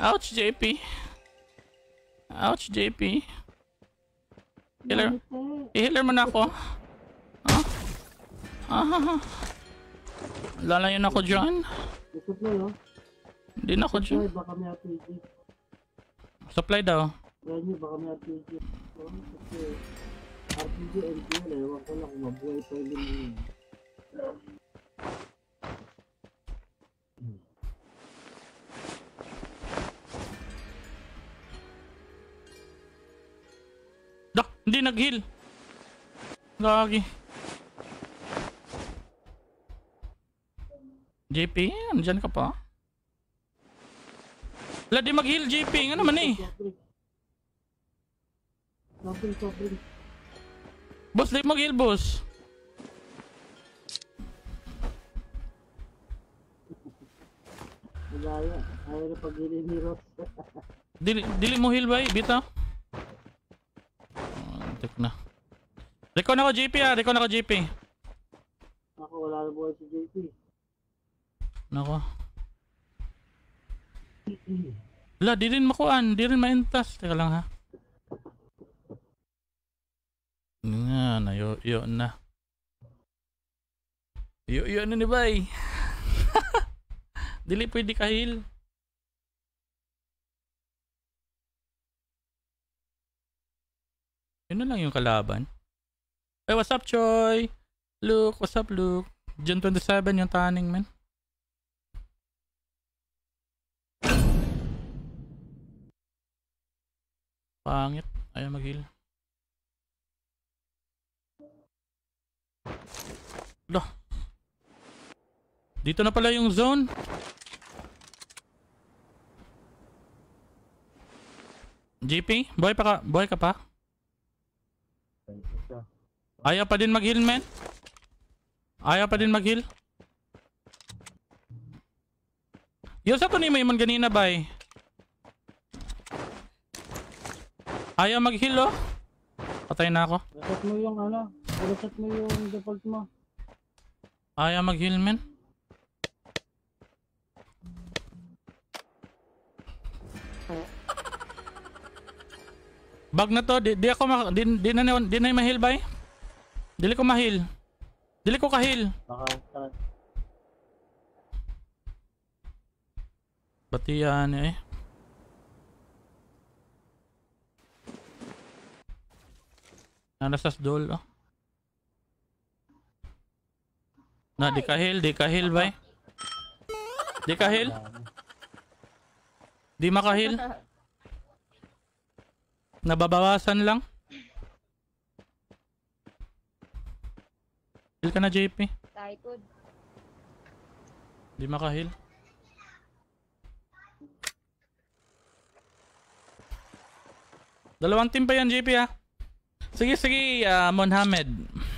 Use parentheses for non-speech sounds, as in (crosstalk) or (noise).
Ouch, JP. Ouch, JP. Healer. I-healer mo na ako. Ha? Huh? Ah. Lalayon ako dyan. Supply, no? Hindi na ako dyan. Supply, baka may RPG. Supply daw. Ayan nyo, baka may RPG. Kasi RPG, MPL, ewan ko lang kung mabuhay pa yun. Hindi, nag-heal. Lagi. JP, andyan ka pa? Wala, di mag-heal JP. Ano naman eh? Boss, di mag-heal, boss. Wala yan. Ayaw na pag-heal ni Ross. dili, dili mo heal ba eh, Bita? na. Recon ako GP ah, recon ako GP. Ako wala na buhay si JP. Nako. Wala, di rin makuan, di rin maintas. Teka lang ha. Nga, na, yo, yo na. Yo, yo na ni bay. (laughs) Dili pwede ka heal. Yun na lang yung kalaban. Hey, what's up, Choy? Luke, what's up, Luke? June 27 yung tanning, man. Pangit. Ayaw mag-heal. Loh. Dito na pala yung zone. GP, boy pa ka, boy ka pa? Ayaw pa din mag-heal, men. Ayaw pa din mag-heal. Yo, sa to ni Maymon ganina, bay. Ayaw mag-heal, oh. Patay na ako. Reset mo yung ano. Reset mo yung default mo. Ayaw mag-heal, men. Bag na to, di, di ako ma, di, di na di na, di na mahil bay. Dili ko mahil. Dili ko kahil. Pati yan ah, eh. Narasas ano dol oh. Na di kahil, di kahil bay. Di kahil. Di makahil. (laughs) Nababawasan lang. Heal ka na, JP. Taikod. Hindi maka-heal. Dalawang team pa yan, JP, ha? Sige, sige, uh, ah, Monhamed.